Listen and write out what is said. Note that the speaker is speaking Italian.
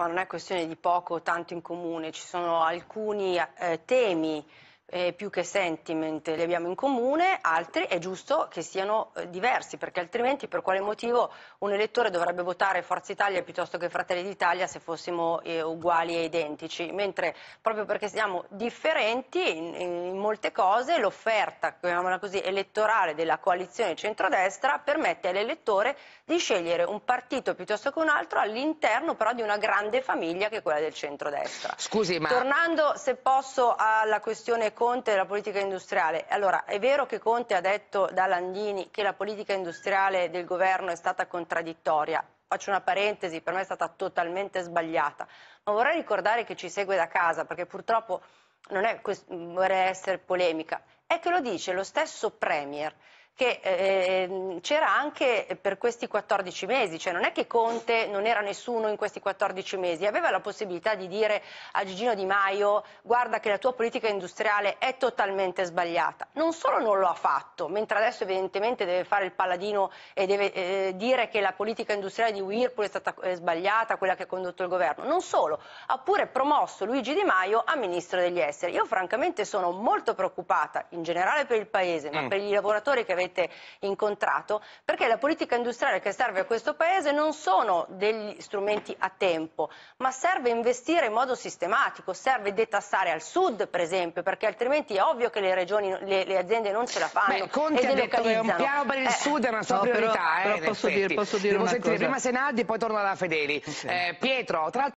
ma non è questione di poco o tanto in comune, ci sono alcuni eh, temi eh, più che sentiment li abbiamo in comune, altri è giusto che siano eh, diversi, perché altrimenti per quale motivo un elettore dovrebbe votare Forza Italia piuttosto che Fratelli d'Italia se fossimo eh, uguali e identici, mentre proprio perché siamo differenti in, in molte cose l'offerta così, elettorale della coalizione centrodestra permette all'elettore di scegliere un partito piuttosto che un altro all'interno però di una grande famiglia che è quella del centrodestra. Scusi, ma... Tornando se posso alla questione Conte della politica industriale. Allora, è vero che Conte ha detto da Landini che la politica industriale del governo è stata contraddittoria. Faccio una parentesi, per me è stata totalmente sbagliata. Ma vorrei ricordare che ci segue da casa, perché purtroppo non è, vorrei essere polemica, è che lo dice lo stesso Premier che eh, c'era anche per questi 14 mesi, cioè non è che Conte non era nessuno in questi 14 mesi, aveva la possibilità di dire a Gigino Di Maio guarda che la tua politica industriale è totalmente sbagliata. Non solo non lo ha fatto, mentre adesso evidentemente deve fare il paladino e deve eh, dire che la politica industriale di Whirlpool è stata eh, sbagliata, quella che ha condotto il governo, non solo, ha pure promosso Luigi Di Maio a ministro degli esteri. Io francamente sono molto preoccupata, in in generale per il Paese, ma mm. per i lavoratori che avete incontrato, perché la politica industriale che serve a questo Paese non sono degli strumenti a tempo, ma serve investire in modo sistematico, serve detassare al sud per esempio, perché altrimenti è ovvio che le, regioni, le, le aziende non ce la fanno. Beh, Conte ha detto che un piano per il eh, sud è una sua no, priorità. Però, eh, però posso, dire, posso, dire, posso sentire cosa. prima Senaldi e poi torno alla Fedeli. Sì. Eh, Pietro, tra